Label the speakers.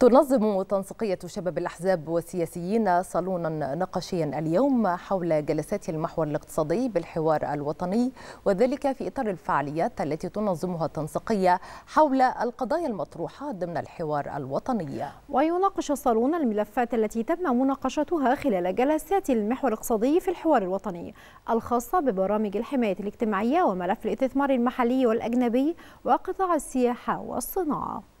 Speaker 1: تنظم تنسيقية شباب الأحزاب والسياسيين صالونا نقاشيا اليوم حول جلسات المحور الاقتصادي بالحوار الوطني وذلك في إطار الفعاليات التي تنظمها التنسيقية حول القضايا المطروحة ضمن الحوار الوطني ويناقش الصالون الملفات التي تم مناقشتها خلال جلسات
Speaker 2: المحور الاقتصادي في الحوار الوطني الخاصة ببرامج الحماية الاجتماعية وملف الاستثمار المحلي والأجنبي وقطاع السياحة والصناعة